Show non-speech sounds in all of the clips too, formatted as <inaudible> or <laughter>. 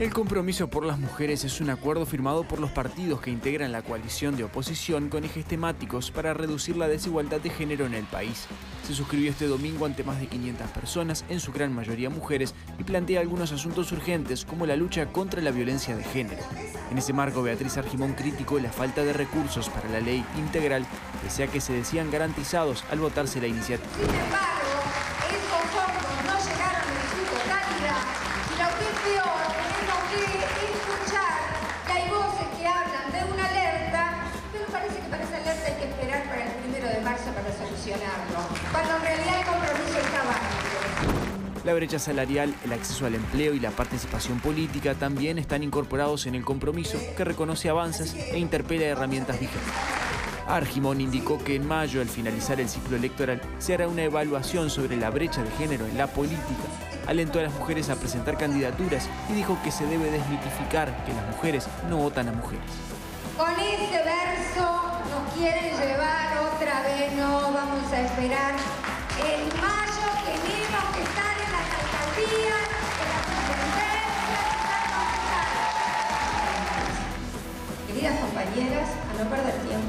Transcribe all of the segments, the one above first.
El compromiso por las mujeres es un acuerdo firmado por los partidos que integran la coalición de oposición con ejes temáticos para reducir la desigualdad de género en el país. Se suscribió este domingo ante más de 500 personas, en su gran mayoría mujeres, y plantea algunos asuntos urgentes como la lucha contra la violencia de género. En ese marco, Beatriz Argimón criticó la falta de recursos para la ley integral, pese a que se decían garantizados al votarse la iniciativa. el La brecha salarial, el acceso al empleo y la participación política también están incorporados en el compromiso que reconoce avances e interpela herramientas vigentes. Argimón indicó que en mayo, al finalizar el ciclo electoral, se hará una evaluación sobre la brecha de género en la política. Alentó a las mujeres a presentar candidaturas y dijo que se debe desmitificar que las mujeres no votan a mujeres. Con ese verso nos quieren llevar otra vez, no vamos a esperar En mayo tenemos que estar en las alcaldías, en las Queridas compañeras, a no perder tiempo,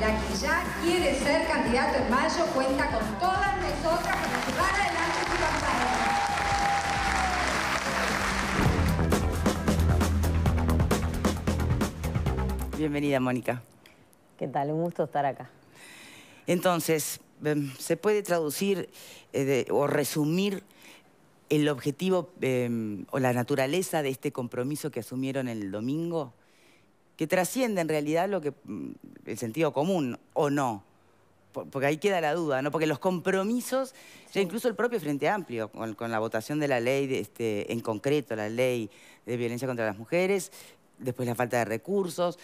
la que ya quiere ser candidato en mayo cuenta con todas nosotras para llevarla Bienvenida, Mónica. ¿Qué tal? Un gusto estar acá. Entonces, em, ¿se puede traducir eh, o resumir el objetivo em, o la naturaleza de este compromiso que asumieron el domingo? Que trasciende en realidad lo que mm, el sentido común, ¿o no? porque ahí queda la duda, ¿no? Porque los compromisos, incluso el propio Frente Amplio, con, la votación de la ley, este, en concreto la ley de violencia contra las mujeres, después la falta de recursos,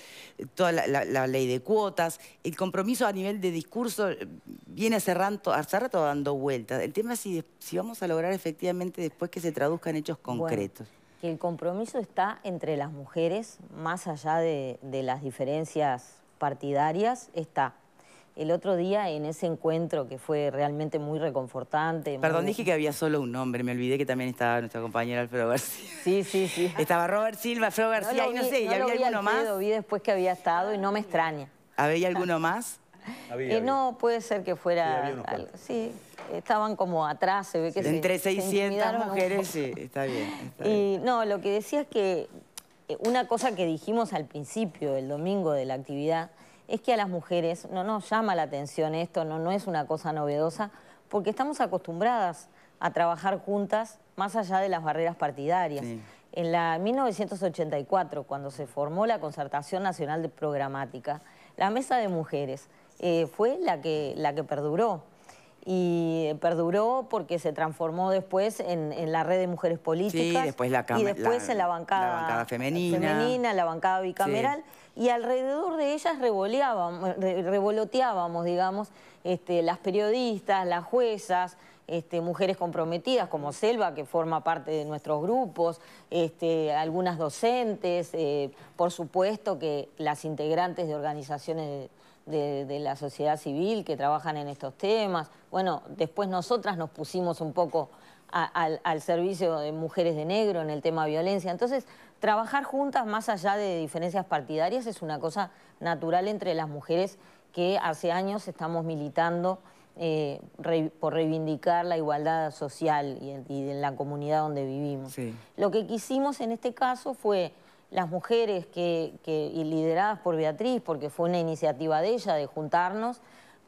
toda la, ley de cuotas, el compromiso a nivel de discurso eh, viene cerrando, rato, dando vueltas. El tema es si, vamos a lograr efectivamente después que se traduzcan hechos concretos. que el compromiso está entre las mujeres, más allá de, de las diferencias partidarias, está el otro día en ese encuentro que fue realmente muy reconfortante. Perdón, dije que había solo un hombre... me olvidé que también estaba nuestra compañera Alfredo García. Sí, sí, sí. <laughs> Estaba Robert Silva, Alfredo García, no no sé, ¿y había alguno más? Lo vi después que había estado y no me extraña. ¿Había alguno más? <laughs> Eh, había, No, puede ser que fuera... Sí, sí, estaban como atrás, se ve que Entre 600 mujeres, sí, <laughs> está bien. y no, lo que decía es que eh, una cosa que dijimos al principio, el domingo de la actividad, es que a las mujeres no nos llama la atención esto, no, es una cosa novedosa, porque estamos acostumbradas a trabajar juntas más allá de las barreras partidarias. En la 1984, cuando se formó la Concertación Nacional de Programática, la Mesa de Mujeres eh, fue la que, la que perduró y perduró porque se transformó después en, la red de mujeres políticas. después la Y después en la bancada, femenina. la bancada bicameral. Y alrededor de ellas revoloteábamos, digamos, este, las periodistas, las juezas, este, mujeres comprometidas como Selva, que forma parte de nuestros grupos, este, algunas docentes, eh, por supuesto que las integrantes de organizaciones de, la sociedad civil que trabajan en estos temas. Bueno, después nosotras nos pusimos un poco al servicio de mujeres de negro en el tema violencia. Entonces, trabajar juntas más allá de diferencias partidarias es una cosa natural entre las mujeres que hace años estamos militando eh, por reivindicar la igualdad social y, en la comunidad donde vivimos. Lo que quisimos en este caso fue las mujeres que, y lideradas por Beatriz, porque fue una iniciativa de ella de juntarnos,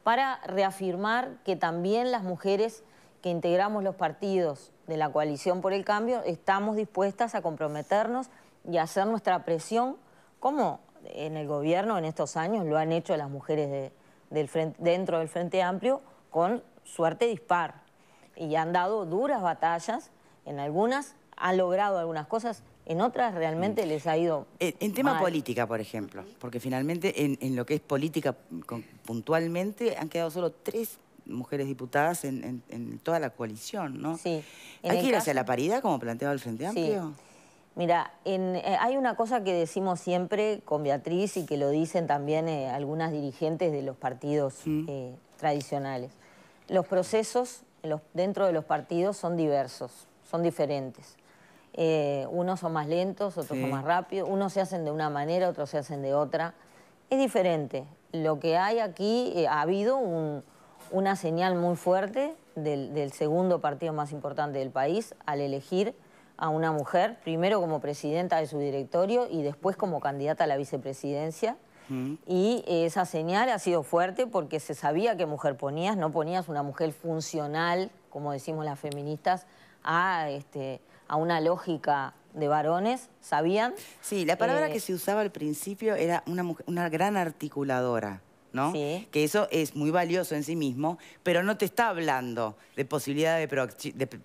para reafirmar que también las mujeres que integramos los partidos de la coalición por el cambio estamos dispuestas a comprometernos y a hacer nuestra presión, como en el gobierno en estos años lo han hecho las mujeres dentro del Frente Amplio, con suerte dispar. Y han dado duras batallas, en algunas han logrado algunas cosas, en otras realmente mm. les ha ido En, tema política, por ejemplo, porque finalmente en, lo que es política puntualmente han quedado solo tres mujeres diputadas en, toda la coalición, ¿no? Sí. ¿Hay que ir hacia la paridad como planteaba el Frente Amplio? Sí. Mira, eh, hay una cosa que decimos siempre con Beatriz y que lo dicen también eh, algunas dirigentes de los partidos mm. eh, tradicionales. Los procesos dentro de los partidos son diversos, son diferentes. Eh, unos son más lentos, otros son más rápidos, unos se hacen de una manera, otros se hacen de otra. Es diferente. Lo que hay aquí, eh, ha habido una señal muy fuerte del, segundo partido más importante del país al elegir a una mujer, primero como presidenta de su directorio y después como candidata a la vicepresidencia. Mm. Y eh, esa señal ha sido fuerte porque se sabía qué mujer ponías, no ponías una mujer funcional, como decimos las feministas, a... Este, a una lógica de varones, ¿sabían? Sí, la palabra que eh, se usaba al principio era una, una gran articuladora. ¿no? Que eso es muy valioso en sí mismo, pero no te está hablando de posibilidad de,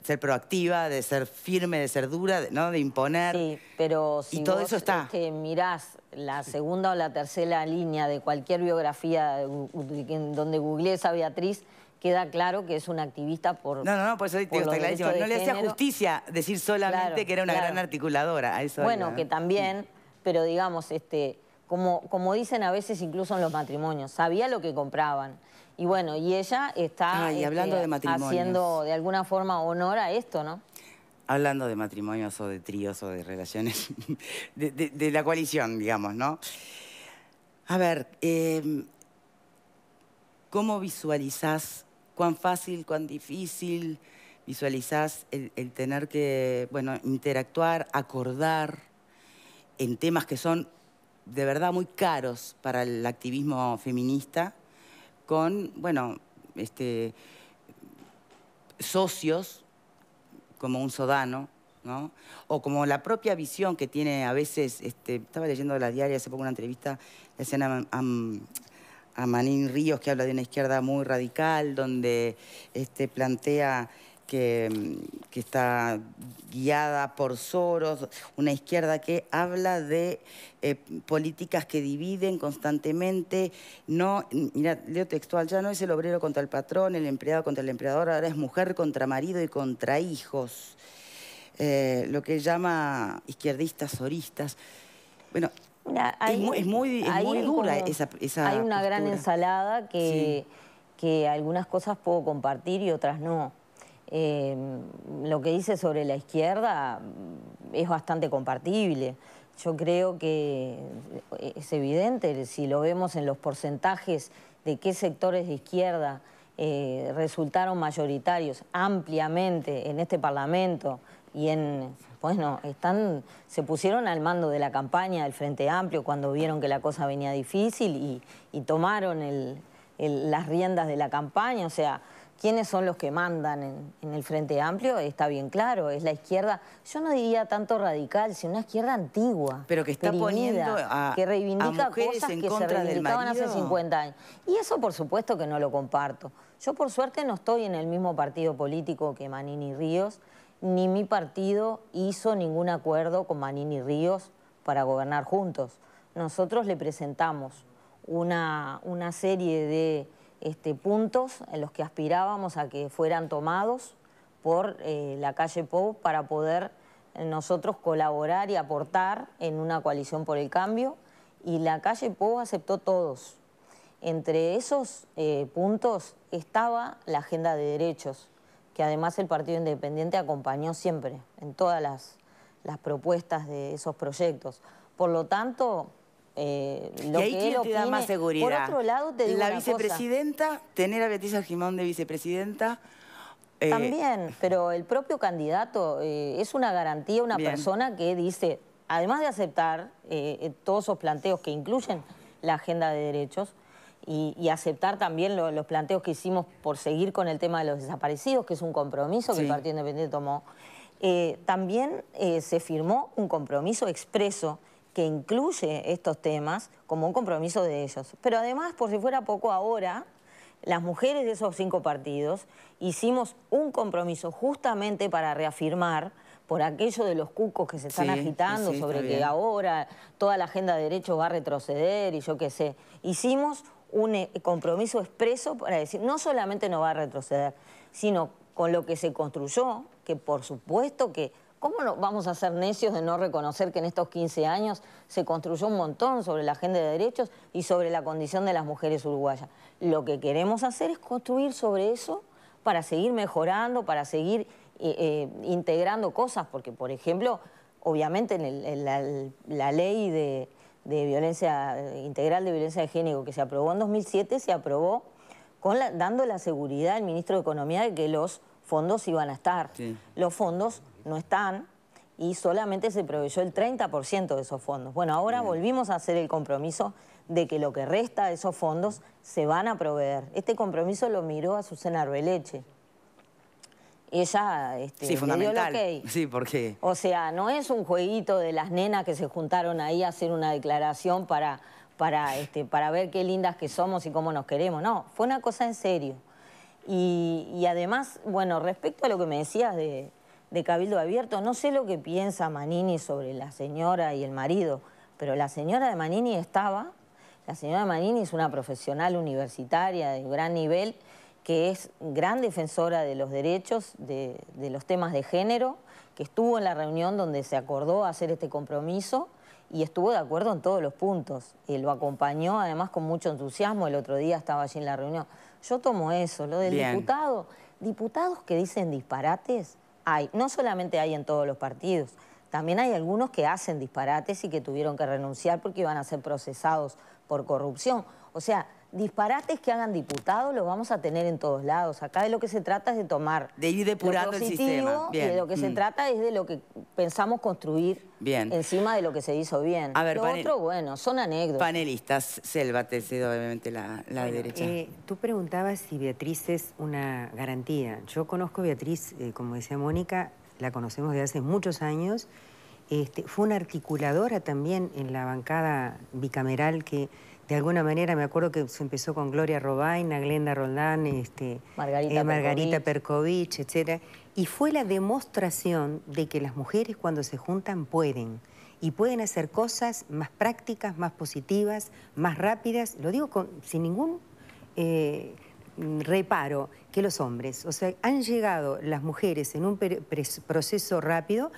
ser proactiva, de ser firme, de ser dura, ¿no? De imponer. Sí, pero si todo eso está. mirás la segunda o la tercera línea de cualquier biografía donde googleé a Beatriz, queda claro que es una activista por. No, no, no, por eso digo, está No le hacía justicia decir solamente que era una gran articuladora. A eso bueno, que también, pero digamos, este, como, como dicen a veces incluso en los matrimonios, sabía lo que compraban. Y bueno, y ella está este, haciendo de alguna forma honor a esto, ¿no? Hablando de matrimonios o de tríos o de relaciones, <laughs> de, la coalición, digamos, ¿no? A ver, eh, ¿cómo visualizás cuán fácil, cuán difícil visualizás el, tener que, bueno, interactuar, acordar en temas que son de verdad muy caros para el activismo feminista, con, bueno, este, socios como un sodano, O como la propia visión que tiene a veces, este, estaba leyendo la diaria hace poco una entrevista, le hacían a a Manín Ríos, que habla de una izquierda muy radical, donde este, plantea que, mm, está guiada por Soros, una izquierda que habla de eh, políticas que dividen constantemente. No, mira, leo textual, ya no es el obrero contra el patrón, el empleado contra el empleador, ahora es mujer contra marido y contra hijos. Eh, lo que llama izquierdistas, oristas. Bueno, hay, es muy, dura esa, Hay una gran ensalada que, algunas cosas puedo compartir y otras no. Em, lo que dice sobre la izquierda mm, es bastante compartible. Yo creo que eh, es evidente, si lo vemos en los porcentajes de qué sectores de izquierda eh, resultaron mayoritarios ampliamente en este Parlamento, y en, bueno, están, se pusieron al mando de la campaña del Frente Amplio cuando vieron que la cosa venía difícil y, tomaron las riendas de la campaña. O sea, quiénes son los que mandan en, el Frente Amplio está bien claro, es la izquierda, yo no diría tanto radical, sino una izquierda antigua. Pero que está poniendo Que reivindica cosas que se reivindicaban hace 50 años. Y eso por supuesto que no lo comparto. Yo por suerte no estoy en el mismo partido político que Manini Ríos, ni mi partido hizo ningún acuerdo con Manini Ríos para gobernar juntos. Nosotros le presentamos una, serie de este, puntos en los que aspirábamos a que fueran tomados por eh, la calle Pou para poder eh, nosotros colaborar y aportar en una coalición por el cambio y la calle Pou aceptó todos. Entre esos eh, puntos estaba la agenda de derechos que además el Partido Independiente acompañó siempre en todas las, propuestas de esos proyectos. Por lo tanto, eh, lo que da más seguridad? Por otro lado, te digo La vicepresidenta, tener a Beatriz Jimón de vicepresidenta... Eh, También, pero el propio candidato eh, es una garantía, una persona que dice, además de aceptar todos esos planteos que incluyen la agenda de derechos, y, aceptar también los planteos que hicimos por seguir con el tema de los desaparecidos, que es un compromiso que el Partido Independiente tomó. Eh, también eh, se firmó un compromiso expreso que incluye estos temas como un compromiso de ellos. Pero además, por si fuera poco ahora, las mujeres de esos cinco partidos hicimos un compromiso justamente para reafirmar por aquello de los cucos que se están agitando sobre que ahora toda la agenda de derechos va a retroceder y yo qué sé. Hicimos un eh, compromiso expreso para decir, no solamente no va a retroceder, sino con lo que se construyó, que por supuesto que... ¿Cómo vamos a ser necios de no reconocer que en estos 15 años se construyó un montón sobre la agenda de derechos y sobre la condición de las mujeres uruguayas? Lo que queremos hacer es construir sobre eso para seguir mejorando, para seguir eh, eh, integrando cosas, porque por ejemplo, obviamente en la ley de, de violencia eh, integral de violencia de género que se aprobó en 2007 se aprobó con dando la seguridad al ministro de Economía de que los fondos iban a estar. Los fondos no están y solamente se proveyó el 30% de esos fondos. Bueno, ahora volvimos a hacer el compromiso de que lo que resta de esos fondos se van a proveer. Este compromiso lo miró a Susana Arbeleche. ...esa este, sí, fundamental. dio el porque... O sea, no es un jueguito de las nenas que se juntaron ahí a hacer una declaración para, para, este, para ver qué lindas que somos y cómo nos queremos. No, fue una cosa en serio. Y, además, bueno, respecto a lo que me decías de, Cabildo Abierto, no sé lo que piensa Manini sobre la señora y el marido, pero la señora de Manini estaba... La señora de Manini es una profesional universitaria de gran nivel que es gran defensora de los derechos, de, los temas de género, que estuvo en la reunión donde se acordó hacer este compromiso y estuvo de acuerdo en todos los puntos. y lo acompañó además con mucho entusiasmo, el otro día estaba allí en la reunión. Yo tomo eso, lo del diputado. Diputados que dicen disparates, hay. No solamente hay en todos los partidos, también hay algunos que hacen disparates y que tuvieron que renunciar porque iban a ser procesados por corrupción. O sea, disparates que hagan diputados los vamos a tener en todos lados. Acá de lo que se trata es de tomar... De ir depurando el sistema. Y de lo que se mm. trata es de lo que pensamos construir encima de lo que se hizo bien. A ver, lo otro, bueno, son anécdotas. Panelistas, Selva, te cedo obviamente la, derecha. Eh, tú preguntabas si Beatriz es una garantía. Yo conozco a Beatriz, eh, como decía Mónica, la conocemos de hace muchos años. Este, fue una articuladora también en la bancada bicameral que de alguna manera me acuerdo que se empezó con Gloria Robaina, Glenda Roldán, este, Margarita, eh, Margarita Perkovich. etcétera, y fue la demostración de que las mujeres cuando se juntan pueden y pueden hacer cosas más prácticas, más positivas, más rápidas, lo digo con, sin ningún eh, reparo, que los hombres. O sea, han llegado las mujeres en un proceso rápido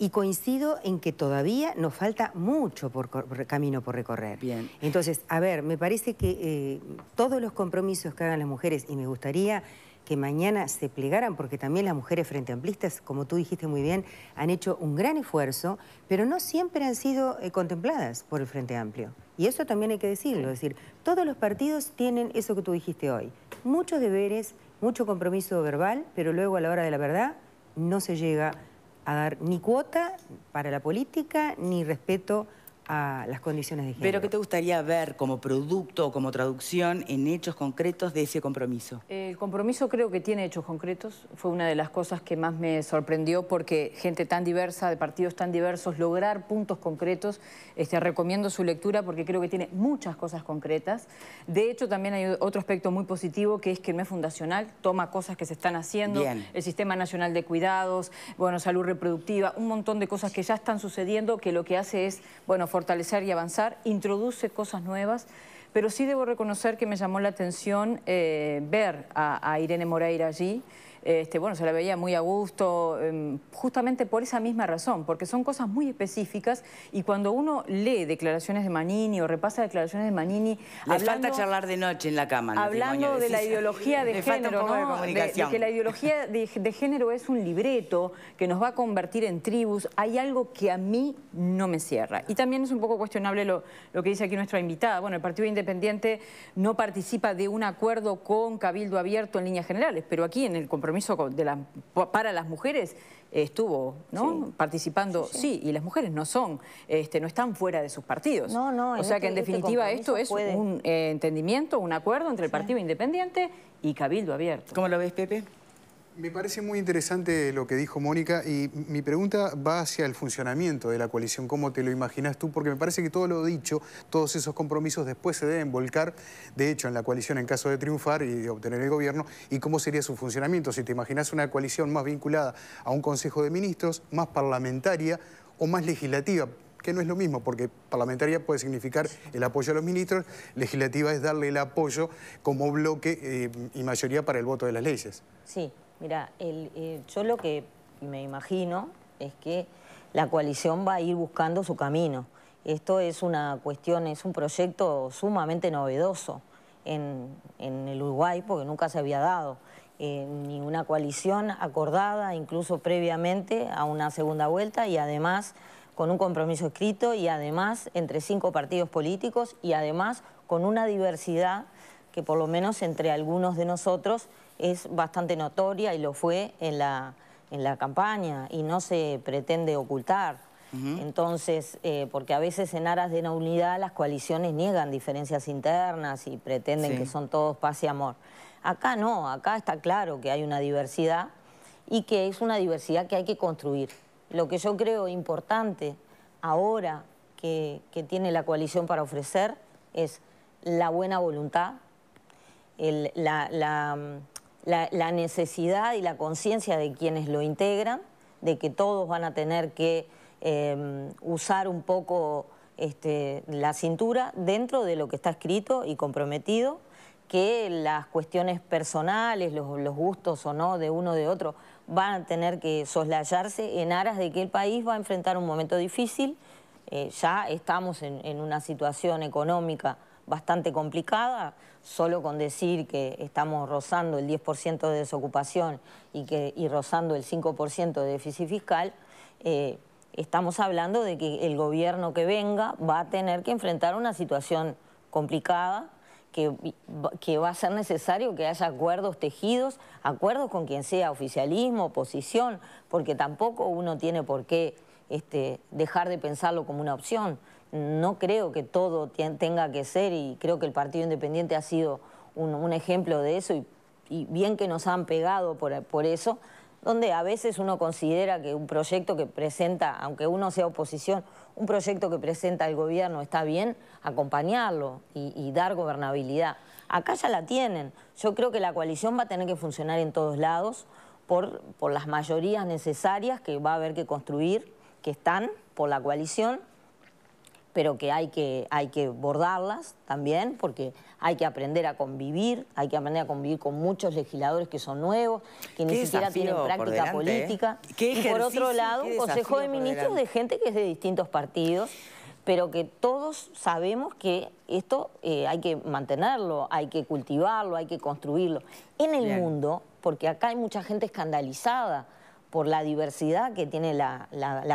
y coincido en que todavía nos falta mucho por, camino por recorrer. Bien. Entonces, a ver, me parece que eh, todos los compromisos que hagan las mujeres, y me gustaría que mañana se plegaran, porque también las mujeres frente amplistas, como tú dijiste muy bien, han hecho un gran esfuerzo, pero no siempre han sido eh, contempladas por el Frente Amplio. Y eso también hay que decirlo, es decir, todos los partidos tienen eso que tú dijiste hoy, muchos deberes, mucho compromiso verbal, pero luego a la hora de la verdad no se llega a dar ni cuota para la política ni respeto a las condiciones de género. Pero ¿qué te gustaría ver como producto o como traducción en hechos concretos de ese compromiso? El compromiso creo que tiene hechos concretos. Fue una de las cosas que más me sorprendió porque gente tan diversa, de partidos tan diversos, lograr puntos concretos, este, recomiendo su lectura porque creo que tiene muchas cosas concretas. De hecho, también hay otro aspecto muy positivo que es que no es fundacional, toma cosas que se están haciendo, el Sistema Nacional de Cuidados, bueno, salud reproductiva, un montón de cosas que ya están sucediendo que lo que hace es, bueno, fortalecer y avanzar, introduce cosas nuevas, pero sí debo reconocer que me llamó la atención eh, ver a, a Irene Moreira allí, este, bueno, se la veía muy a gusto, em, justamente por esa misma razón, porque son cosas muy específicas y cuando uno lee declaraciones de Manini o repasa declaraciones de Manini... Le falta charlar de noche en la cama. hablando de, la ideología de <laughs> género, de, que la ideología de, género es un libreto que nos va a convertir en tribus, hay algo que a mí no me cierra. Y también es un poco cuestionable lo que dice aquí nuestra invitada. Bueno, el Partido Independiente no participa de un acuerdo con Cabildo Abierto en líneas generales, pero aquí en el compromiso compromiso de para las mujeres eh, estuvo participando, sí, y las mujeres no son, este, no están fuera de sus partidos. o sea que en este- este definitiva esto es un eh, entendimiento, un acuerdo entre el Partido Independiente y Cabildo Abierto. ¿Cómo lo ves, Pepe? Me parece muy interesante lo que dijo Mónica y mi pregunta va hacia el funcionamiento de la coalición, cómo te lo imaginas tú, porque me parece que todo lo dicho, todos esos compromisos después se deben volcar, de hecho, en la coalición en caso de triunfar y obtener el gobierno, y cómo sería su funcionamiento. Si te imaginas una coalición más vinculada a un Consejo de Ministros, más parlamentaria o más legislativa, que no es lo mismo, porque parlamentaria puede significar el apoyo a los ministros, legislativa es darle el apoyo como bloque eh, y mayoría para el voto de las leyes. Sí, Mira, eh, yo lo que me imagino es que la coalición va a ir buscando su camino. Esto es una cuestión, es un proyecto sumamente novedoso en, el Uruguay porque nunca se había dado eh, ni una coalición acordada incluso previamente a una segunda vuelta y además con un compromiso escrito y además entre cinco partidos políticos y además con una diversidad que por lo menos entre algunos de nosotros es bastante notoria y lo fue en la, en la campaña y no se pretende ocultar. Entonces, eh, porque a veces en aras de una unidad las coaliciones niegan diferencias internas y pretenden que son todos paz y amor. Acá no, acá está claro que hay una diversidad y que es una diversidad que hay que construir. Lo que yo creo importante ahora que, tiene la coalición para ofrecer es la buena voluntad, la la, necesidad y la conciencia de quienes lo integran, de que todos van a tener que em, usar un poco este, la cintura dentro de lo que está escrito y comprometido, que las cuestiones personales, los, gustos o no de uno o de otro, van a tener que soslayarse en aras de que el país va a enfrentar un momento difícil, eh, ya estamos en una situación económica bastante complicada, solo con decir que estamos rozando el 10% de desocupación y, que, y rozando el 5% de déficit fiscal, eh, estamos hablando de que el gobierno que venga va a tener que enfrentar una situación complicada, que, va a ser necesario que haya acuerdos tejidos, acuerdos con quien sea, oficialismo, oposición, porque tampoco uno tiene por qué este, dejar de pensarlo como una opción no creo que todo tenga que ser y creo que el Partido Independiente ha sido un, ejemplo de eso y, bien que nos han pegado por, eso, donde a veces uno considera que un proyecto que presenta, aunque uno sea oposición, un proyecto que presenta el gobierno está bien, acompañarlo y, dar gobernabilidad. Acá ya la tienen. Yo creo que la coalición va a tener que funcionar en todos lados por las mayorías necesarias que va a haber que construir, que están por la coalición pero que hay que, hay que bordarlas también, porque hay que aprender a convivir, hay que aprender a convivir con muchos legisladores que son nuevos, que ni siquiera tienen práctica ¿eh? política. y por otro lado, un consejo de ministros de gente que es de distintos partidos, pero que todos sabemos que esto eh, hay que mantenerlo, hay que cultivarlo, hay que construirlo. En el mundo, porque acá hay mucha gente escandalizada por la diversidad que tiene la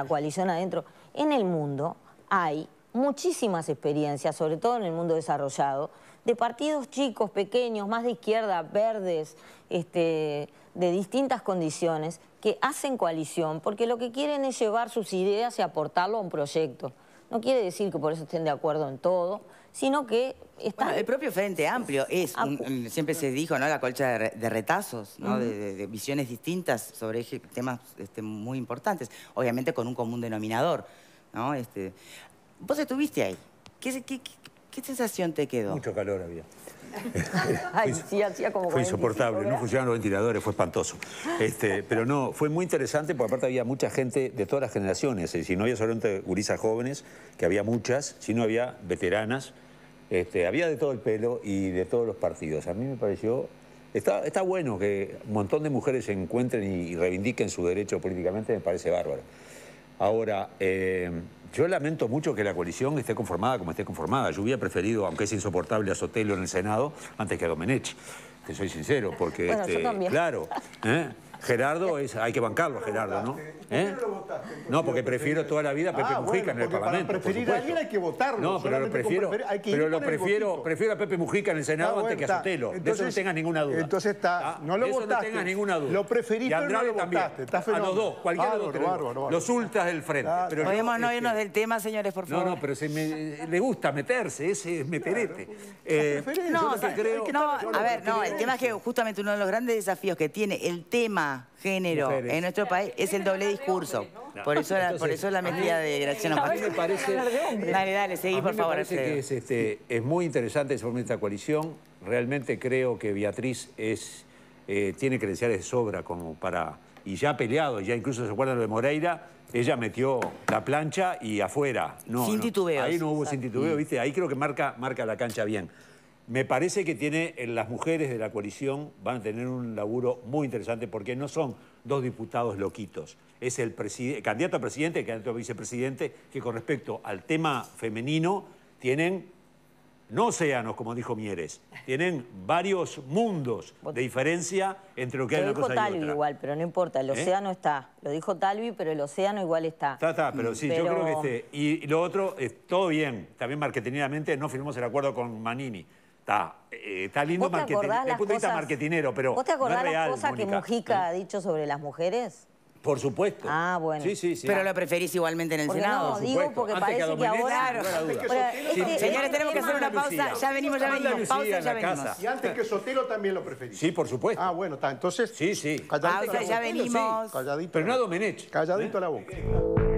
coalición adentro, en el mundo hay muchísimas experiencias, sobre todo en el mundo desarrollado, de partidos chicos, pequeños, más de izquierda, verdes, este, de distintas condiciones, que hacen coalición, porque lo que quieren es llevar sus ideas y aportarlo a un proyecto. No quiere decir que por eso estén de acuerdo en todo, sino que están... el propio Frente Amplio es, ah, pues. siempre se dijo, ¿no? La colcha de, retazos, de, visiones distintas sobre temas este, muy importantes, obviamente con un común denominador, ¿no? Este, Vos estuviste ahí. ¿Qué, sensación te quedó? Mucho calor había. <laughs> fue, sí, insoportable, no funcionaban los ventiladores, fue espantoso. Este, pero no, fue muy interesante porque aparte había mucha gente de todas las generaciones. Es no había solamente gurisas jóvenes, que había muchas, sino había veteranas. Este, había de todo el pelo y de todos los partidos. A mí me pareció... Está, está bueno que un montón de mujeres se encuentren y reivindiquen su derecho políticamente, me parece bárbaro. Ahora, eh, yo lamento mucho que la coalición esté conformada como esté conformada. Yo hubiera preferido, aunque es insoportable, a Sotelo en el Senado antes que a Domenech. Te soy sincero, porque... este, claro, ¿eh? Gerardo es, hay que bancarlo, Gerardo, ¿no? ¿Eh? No, porque prefiero toda la vida a Pepe ah, Mujica en el Parlamento. Para preferir a alguien hay que votarlo. No, pero lo prefiero, pero lo prefiero, prefiero a Pepe Mujica en el Senado antes que a Sotelo. de eso no tengas ninguna duda. Entonces está, ah, no lo de eso no tengas ninguna duda. Lo preferiste, y Andrade también. a los dos, cualquiera de los tres. Los ultras del frente. Podemos no este, irnos del tema, señores, por favor. No, no, pero si me, le gusta meterse, ese meterete. Eh, no, no, a ver, no, el tema es que justamente uno de los grandes desafíos que tiene el tema género en nuestro país es el doble discurso. Por eso la, por eso la medida de Graciano A me parece... Dale, dale, seguí, por favor. es, este, es muy interesante formar esta coalición. Realmente creo que Beatriz es, eh, tiene credenciales de sobra como para... Y ya ha peleado, ya incluso se acuerdan lo de Moreira, ella metió la plancha y afuera. sin Ahí no hubo sin titubeo, mm. ¿viste? Ahí creo que marca, marca la cancha bien. Me parece que tiene, eh, las mujeres de la coalición van a tener un laburo muy interesante porque no son dos diputados loquitos. Es el, candidato a presidente, el candidato a vicepresidente, que con respecto al tema femenino tienen no océanos, como dijo Mieres, tienen varios mundos de diferencia entre lo que hay una cosa y otra. igual, pero no importa, el ¿Eh? océano está. Lo dijo Talvi, pero el océano igual está. Está, está, pero sí, yo creo que este, Y, lo otro, todo bien, también marquetenidamente, no firmamos el acuerdo con Manini Está, eh, está lindo marketing, desde el punto de vista marketinero, pero ¿Vos te acordás no las cosas que Mujica ¿Eh? ha dicho sobre las mujeres? Por supuesto. Ah, bueno. Sí, sí, sí. Pero lo preferís igualmente en el Senado. No, digo porque parece que, que ahora... señores, tenemos que hacer una pausa. Ya venimos, ya venimos. Pausa, ya venimos. Y antes que Sotelo también lo preferís. Sí, por supuesto. Ah, bueno, está. Entonces... Sí, sí. Pausa, ya venimos. Calladito. Pero no a Domenech. Calladito a ¿Eh? la boca.